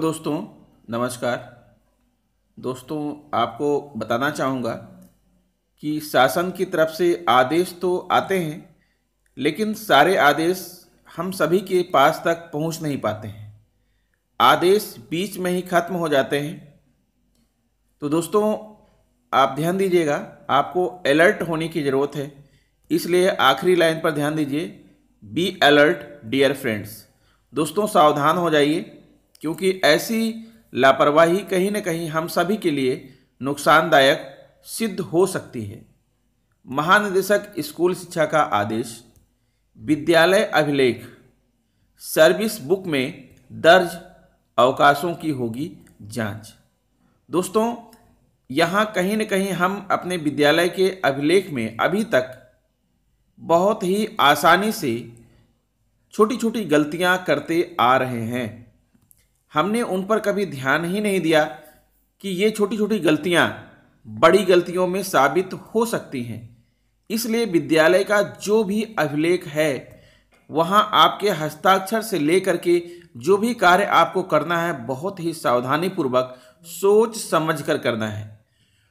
दोस्तों नमस्कार दोस्तों आपको बताना चाहूँगा कि शासन की तरफ से आदेश तो आते हैं लेकिन सारे आदेश हम सभी के पास तक पहुँच नहीं पाते हैं आदेश बीच में ही ख़त्म हो जाते हैं तो दोस्तों आप ध्यान दीजिएगा आपको अलर्ट होने की ज़रूरत है इसलिए आखिरी लाइन पर ध्यान दीजिए बी अलर्ट डियर फ्रेंड्स दोस्तों सावधान हो जाइए क्योंकि ऐसी लापरवाही कहीं न कहीं हम सभी के लिए नुकसानदायक सिद्ध हो सकती है महानिदेशक स्कूल शिक्षा का आदेश विद्यालय अभिलेख सर्विस बुक में दर्ज अवकाशों की होगी जांच दोस्तों यहाँ कहीं न कहीं हम अपने विद्यालय के अभिलेख में अभी तक बहुत ही आसानी से छोटी छोटी गलतियाँ करते आ रहे हैं हमने उन पर कभी ध्यान ही नहीं दिया कि ये छोटी छोटी गलतियाँ बड़ी गलतियों में साबित हो सकती हैं इसलिए विद्यालय का जो भी अभिलेख है वहाँ आपके हस्ताक्षर से लेकर के जो भी कार्य आपको करना है बहुत ही सावधानीपूर्वक सोच समझ कर करना है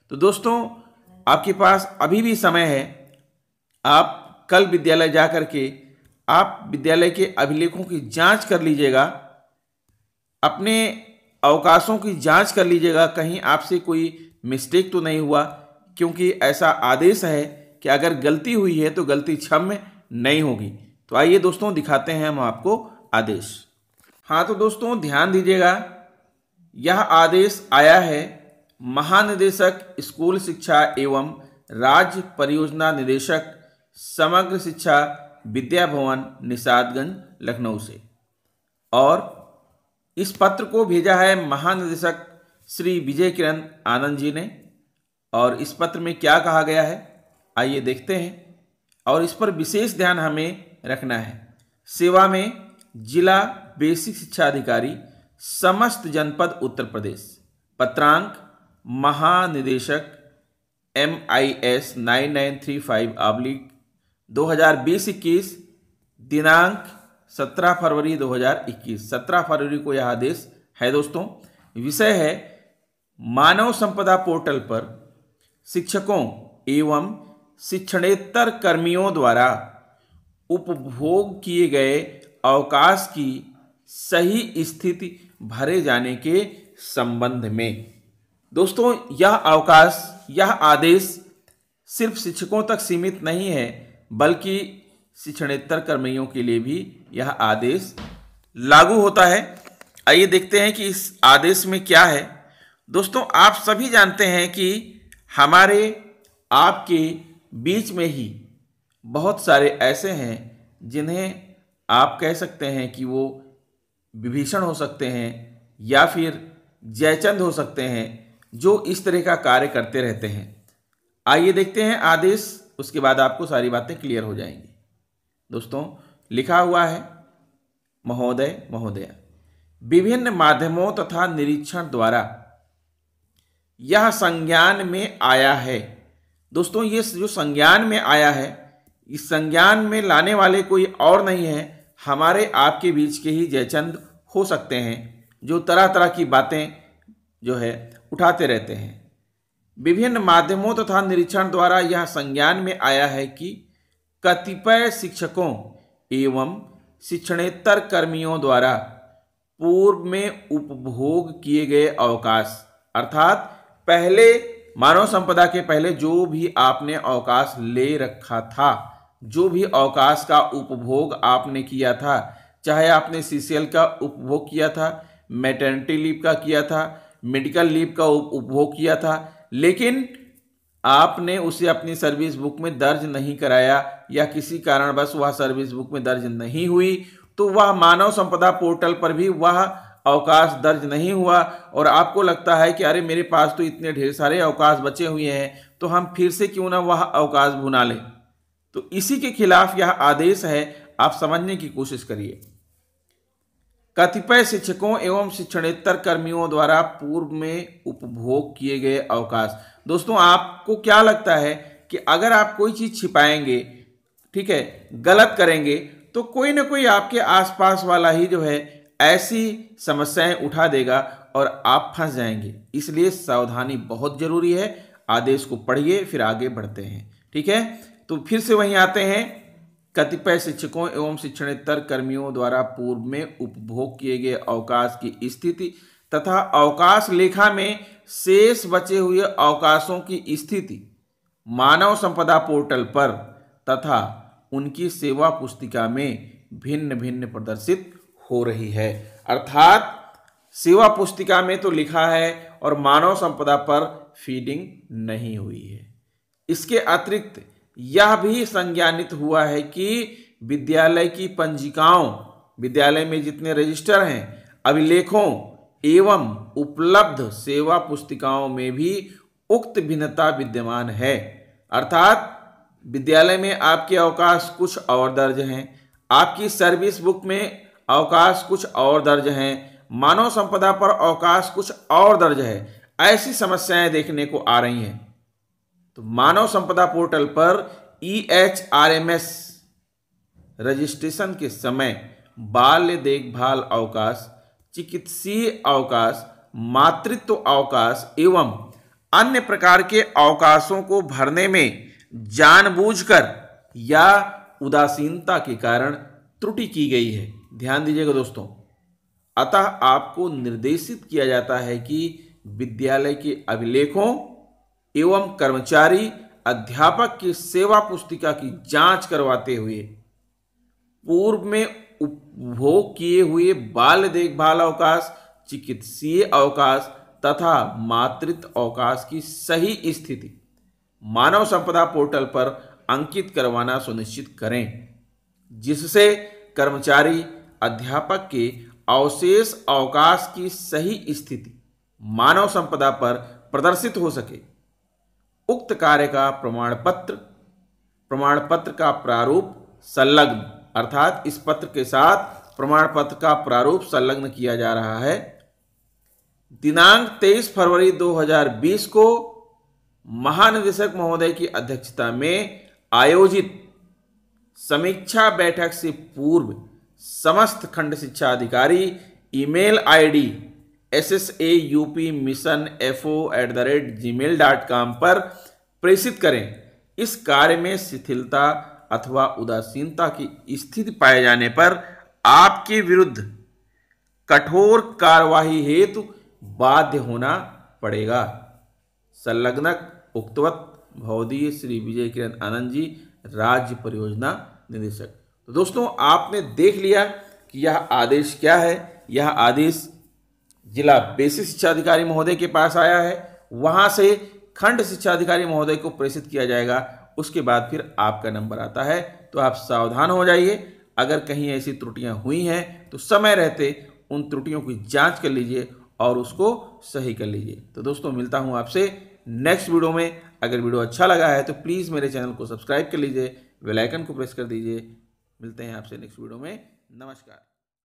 तो दोस्तों आपके पास अभी भी समय है आप कल विद्यालय जा कर के आप विद्यालय के अभिलेखों की जांच कर लीजिएगा अपने अवकाशों की जांच कर लीजिएगा कहीं आपसे कोई मिस्टेक तो नहीं हुआ क्योंकि ऐसा आदेश है कि अगर गलती हुई है तो गलती क्षम्य नहीं होगी तो आइए दोस्तों दिखाते हैं हम आपको आदेश हाँ तो दोस्तों ध्यान दीजिएगा यह आदेश आया है महानिदेशक स्कूल शिक्षा एवं राज्य परियोजना निदेशक समग्र शिक्षा विद्या भवन निषादगंज लखनऊ से और इस पत्र को भेजा है महानिदेशक श्री विजय किरण आनंद जी ने और इस पत्र में क्या कहा गया है आइए देखते हैं और इस पर विशेष ध्यान हमें रखना है सेवा में जिला बेसिक शिक्षा अधिकारी समस्त जनपद उत्तर प्रदेश पत्रांक महानिदेशक M I S nine nine three five oblique दो हज़ार बीस इक्कीस दिनांक 17 फरवरी 2021 17 फरवरी को यह आदेश है दोस्तों विषय है मानव संपदा पोर्टल पर शिक्षकों एवं शिक्षणेतर कर्मियों द्वारा उपभोग किए गए अवकाश की सही स्थिति भरे जाने के संबंध में दोस्तों यह अवकाश यह आदेश सिर्फ शिक्षकों तक सीमित नहीं है बल्कि शिक्षणेत्तर कर्मियों के लिए भी यह आदेश लागू होता है आइए देखते हैं कि इस आदेश में क्या है दोस्तों आप सभी जानते हैं कि हमारे आपके बीच में ही बहुत सारे ऐसे हैं जिन्हें आप कह सकते हैं कि वो विभीषण हो सकते हैं या फिर जयचंद हो सकते हैं जो इस तरह का कार्य करते रहते हैं आइए देखते हैं आदेश उसके बाद आपको सारी बातें क्लियर हो जाएंगी दोस्तों लिखा हुआ है महोदय महोदया विभिन्न माध्यमों तथा निरीक्षण द्वारा यह संज्ञान में आया है दोस्तों ये जो संज्ञान में आया है इस संज्ञान में लाने वाले कोई और नहीं है हमारे आपके बीच के ही जयचंद हो सकते हैं जो तरह तरह की बातें जो है उठाते रहते हैं विभिन्न माध्यमों तथा निरीक्षण द्वारा यह संज्ञान में आया है कि कतिपय शिक्षकों एवं शिक्षणेतर कर्मियों द्वारा पूर्व में उपभोग किए गए अवकाश अर्थात पहले मानव संपदा के पहले जो भी आपने अवकाश ले रखा था जो भी अवकाश का उपभोग आपने किया था चाहे आपने सी का उपभोग किया था मैटर्निटी लीव का किया था मेडिकल लीव का उपभोग किया था लेकिन आपने उसे अपनी सर्विस बुक में दर्ज नहीं कराया या किसी कारणवश वह सर्विस बुक में दर्ज नहीं हुई तो वह मानव संपदा पोर्टल पर भी वह अवकाश दर्ज नहीं हुआ और आपको लगता है कि अरे मेरे पास तो इतने ढेर सारे अवकाश बचे हुए हैं तो हम फिर से क्यों ना वह अवकाश भुना लें तो इसी के खिलाफ यह आदेश है आप समझने की कोशिश करिए कतिपय शिक्षकों एवं शिक्षणेत्तर कर्मियों द्वारा पूर्व में उपभोग किए गए अवकाश दोस्तों आपको क्या लगता है कि अगर आप कोई चीज़ छिपाएंगे ठीक है गलत करेंगे तो कोई ना कोई आपके आसपास वाला ही जो है ऐसी समस्याएं उठा देगा और आप फंस जाएंगे इसलिए सावधानी बहुत ज़रूरी है आदेश को पढ़िए फिर आगे बढ़ते हैं ठीक है तो फिर से वहीं आते हैं कतिपय शिक्षकों एवं शिक्षणेतर कर्मियों द्वारा पूर्व में उपभोग किए गए अवकाश की स्थिति तथा अवकाश लेखा में शेष बचे हुए अवकाशों की स्थिति मानव संपदा पोर्टल पर तथा उनकी सेवा पुस्तिका में भिन्न भिन्न प्रदर्शित हो रही है अर्थात सेवा पुस्तिका में तो लिखा है और मानव संपदा पर फीडिंग नहीं हुई है इसके अतिरिक्त यह भी संज्ञानित हुआ है कि विद्यालय की पंजिकाओं विद्यालय में जितने रजिस्टर हैं अभिलेखों एवं उपलब्ध सेवा पुस्तिकाओं में भी उक्त भिन्नता विद्यमान है अर्थात विद्यालय में आपके अवकाश कुछ और दर्ज हैं आपकी सर्विस बुक में अवकाश कुछ और दर्ज हैं मानव संपदा पर अवकाश कुछ और दर्ज है ऐसी समस्याएं देखने को आ रही हैं तो मानव संपदा पोर्टल पर E H R M S registration के समय बाल्य देखभाल अवकाश चिकित्सीय अवकाश मातृत्व अवकाश एवं अन्य प्रकार के अवकाशों को भरने में जानबूझकर या उदासीनता के कारण त्रुटि की गई है ध्यान दीजिएगा दोस्तों अतः आपको निर्देशित किया जाता है कि विद्यालय के अभिलेखों एवं कर्मचारी अध्यापक की सेवा पुस्तिका की जांच करवाते हुए पूर्व में उपभोग किए हुए बाल देखभाल अवकाश चिकित्सीय अवकाश तथा मातृत्व अवकाश की सही स्थिति मानव संपदा पोर्टल पर अंकित करवाना सुनिश्चित करें जिससे कर्मचारी अध्यापक के अवशेष अवकाश की सही स्थिति मानव संपदा पर प्रदर्शित हो सके उक्त कार्य का प्रमाण पत्र प्रमाण पत्र का प्रारूप संलग्न अर्थात इस पत्र के साथ प्रमाण पत्र का प्रारूप संलग्न किया जा रहा है दिनांक 23 फरवरी 2020 को महानिदेशक महोदय की अध्यक्षता में आयोजित समीक्षा बैठक से पूर्व समस्त खंड शिक्षा अधिकारी email ID S S A UP mission F O at the rate Gmail dot com पर प्रेषित करें इस कार्य में शिथिलता अथवा उदासीनता की स्थिति पाए जाने पर आपके विरुद्ध कठोर कार्यवाही हेतु बाध्य होना पड़ेगा संलग्नक उक्तवत भौदीय श्री विजय किरण आनंद जी राज्य परियोजना निदेशक तो दोस्तों आपने देख लिया कि यह आदेश क्या है यह आदेश जिला बेसिक शिक्षा अधिकारी महोदय के पास आया है वहां से खंड शिक्षा अधिकारी महोदय को प्रेषित किया जाएगा उसके बाद फिर आपका नंबर आता है तो आप सावधान हो जाइए अगर कहीं ऐसी त्रुटियां हुई हैं तो समय रहते उन त्रुटियों की जांच कर लीजिए और उसको सही कर लीजिए तो दोस्तों मिलता हूँ आपसे नेक्स्ट वीडियो में अगर वीडियो अच्छा लगा है तो प्लीज़ मेरे चैनल को सब्सक्राइब कर लीजिए बेलाइकन को प्रेस कर दीजिए मिलते हैं आपसे नेक्स्ट वीडियो में नमस्कार